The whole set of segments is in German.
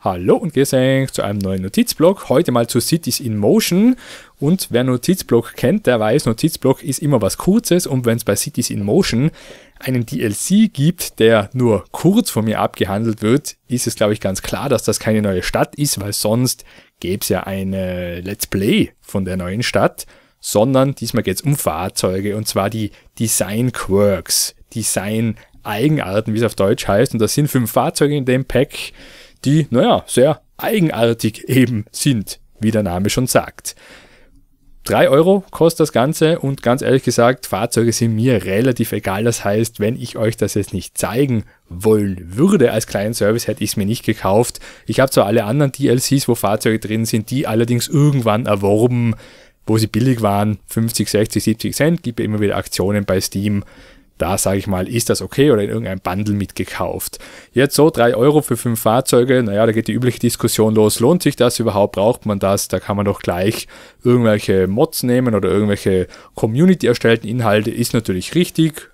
Hallo und Gesang zu einem neuen Notizblock. Heute mal zu Cities in Motion. Und wer Notizblock kennt, der weiß, Notizblock ist immer was Kurzes. Und wenn es bei Cities in Motion einen DLC gibt, der nur kurz von mir abgehandelt wird, ist es, glaube ich, ganz klar, dass das keine neue Stadt ist, weil sonst gäbe es ja eine Let's Play von der neuen Stadt. Sondern diesmal geht es um Fahrzeuge und zwar die Design Quirks, Design Eigenarten, wie es auf Deutsch heißt. Und das sind fünf Fahrzeuge in dem Pack die, naja, sehr eigenartig eben sind, wie der Name schon sagt. 3 Euro kostet das Ganze und ganz ehrlich gesagt, Fahrzeuge sind mir relativ egal. Das heißt, wenn ich euch das jetzt nicht zeigen wollen würde als kleinen Service, hätte ich es mir nicht gekauft. Ich habe zwar alle anderen DLCs, wo Fahrzeuge drin sind, die allerdings irgendwann erworben, wo sie billig waren, 50, 60, 70 Cent, gibt ja immer wieder Aktionen bei Steam. Da sage ich mal, ist das okay oder in irgendeinem Bundle mitgekauft. Jetzt so 3 Euro für 5 Fahrzeuge, naja, da geht die übliche Diskussion los. Lohnt sich das überhaupt? Braucht man das? Da kann man doch gleich irgendwelche Mods nehmen oder irgendwelche Community erstellten Inhalte. Ist natürlich richtig.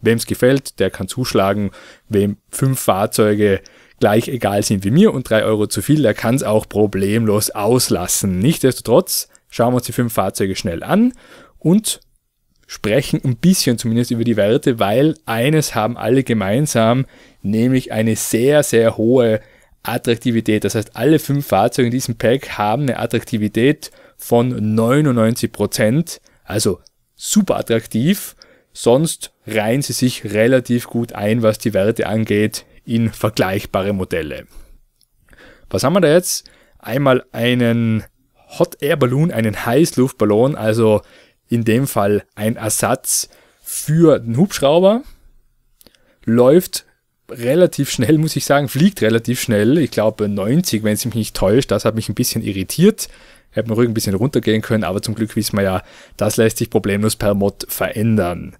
Wem es gefällt, der kann zuschlagen. Wem 5 Fahrzeuge gleich egal sind wie mir und 3 Euro zu viel, der kann es auch problemlos auslassen. Nichtsdestotrotz schauen wir uns die fünf Fahrzeuge schnell an und sprechen ein bisschen zumindest über die Werte, weil eines haben alle gemeinsam, nämlich eine sehr, sehr hohe Attraktivität. Das heißt, alle fünf Fahrzeuge in diesem Pack haben eine Attraktivität von 99%, Prozent, also super attraktiv. Sonst reihen sie sich relativ gut ein, was die Werte angeht, in vergleichbare Modelle. Was haben wir da jetzt? Einmal einen Hot Air Balloon, einen Heißluftballon, also in dem Fall ein Ersatz für den Hubschrauber, läuft relativ schnell, muss ich sagen, fliegt relativ schnell. Ich glaube 90, wenn es mich nicht täuscht. Das hat mich ein bisschen irritiert. Hätte man ruhig ein bisschen runtergehen können, aber zum Glück wissen wir ja, das lässt sich problemlos per Mod verändern.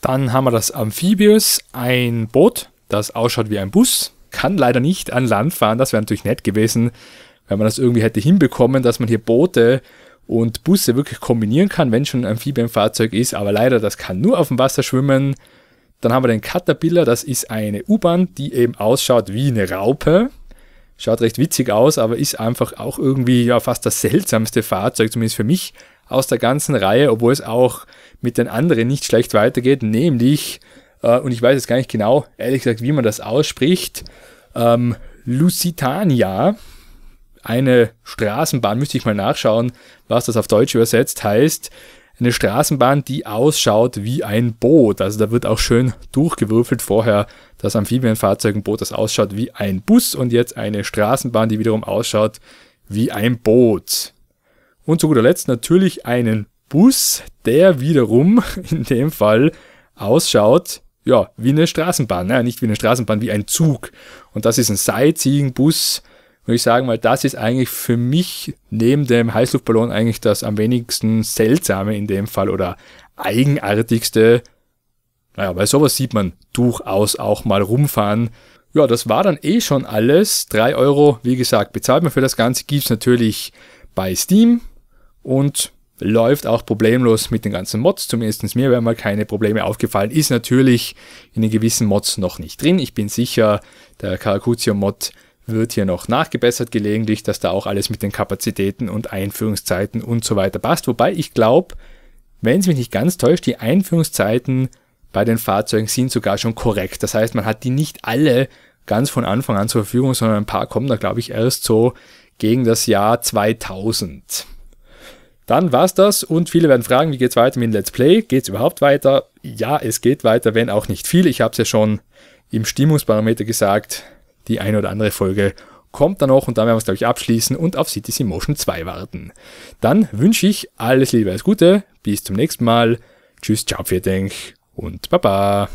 Dann haben wir das Amphibius, ein Boot, das ausschaut wie ein Bus. Kann leider nicht an Land fahren, das wäre natürlich nett gewesen, wenn man das irgendwie hätte hinbekommen, dass man hier Boote und Busse wirklich kombinieren kann, wenn schon ein Amphibienfahrzeug ist, aber leider das kann nur auf dem Wasser schwimmen. Dann haben wir den Caterpillar, das ist eine U-Bahn, die eben ausschaut wie eine Raupe. Schaut recht witzig aus, aber ist einfach auch irgendwie ja fast das seltsamste Fahrzeug, zumindest für mich, aus der ganzen Reihe, obwohl es auch mit den anderen nicht schlecht weitergeht, nämlich, äh, und ich weiß jetzt gar nicht genau, ehrlich gesagt, wie man das ausspricht, ähm, Lusitania eine Straßenbahn, müsste ich mal nachschauen, was das auf Deutsch übersetzt heißt. Eine Straßenbahn, die ausschaut wie ein Boot. Also da wird auch schön durchgewürfelt vorher das Amphibienfahrzeug, ein Boot, das ausschaut wie ein Bus und jetzt eine Straßenbahn, die wiederum ausschaut wie ein Boot. Und zu guter Letzt natürlich einen Bus, der wiederum in dem Fall ausschaut, ja, wie eine Straßenbahn, Naja, nicht wie eine Straßenbahn, wie ein Zug. Und das ist ein Sightseeing-Bus, würde ich sagen, weil das ist eigentlich für mich neben dem Heißluftballon eigentlich das am wenigsten seltsame in dem Fall oder eigenartigste. Naja, weil sowas sieht man durchaus auch mal rumfahren. Ja, das war dann eh schon alles. Drei Euro, wie gesagt, bezahlt man für das Ganze. Gibt's natürlich bei Steam und läuft auch problemlos mit den ganzen Mods. Zumindest mir wären mal keine Probleme aufgefallen. Ist natürlich in den gewissen Mods noch nicht drin. Ich bin sicher, der Karakuzio-Mod wird hier noch nachgebessert gelegentlich, dass da auch alles mit den Kapazitäten und Einführungszeiten und so weiter passt. Wobei ich glaube, wenn es mich nicht ganz täuscht, die Einführungszeiten bei den Fahrzeugen sind sogar schon korrekt. Das heißt, man hat die nicht alle ganz von Anfang an zur Verfügung, sondern ein paar kommen da, glaube ich, erst so gegen das Jahr 2000. Dann war's das und viele werden fragen, wie geht's weiter mit dem Let's Play? Geht's überhaupt weiter? Ja, es geht weiter, wenn auch nicht viel. Ich habe es ja schon im Stimmungsbarometer gesagt die eine oder andere Folge kommt dann noch und dann werden wir es, glaube ich, abschließen und auf Cities in Motion 2 warten. Dann wünsche ich alles Liebe, alles Gute, bis zum nächsten Mal. Tschüss, ciao, Pferdeng und Baba.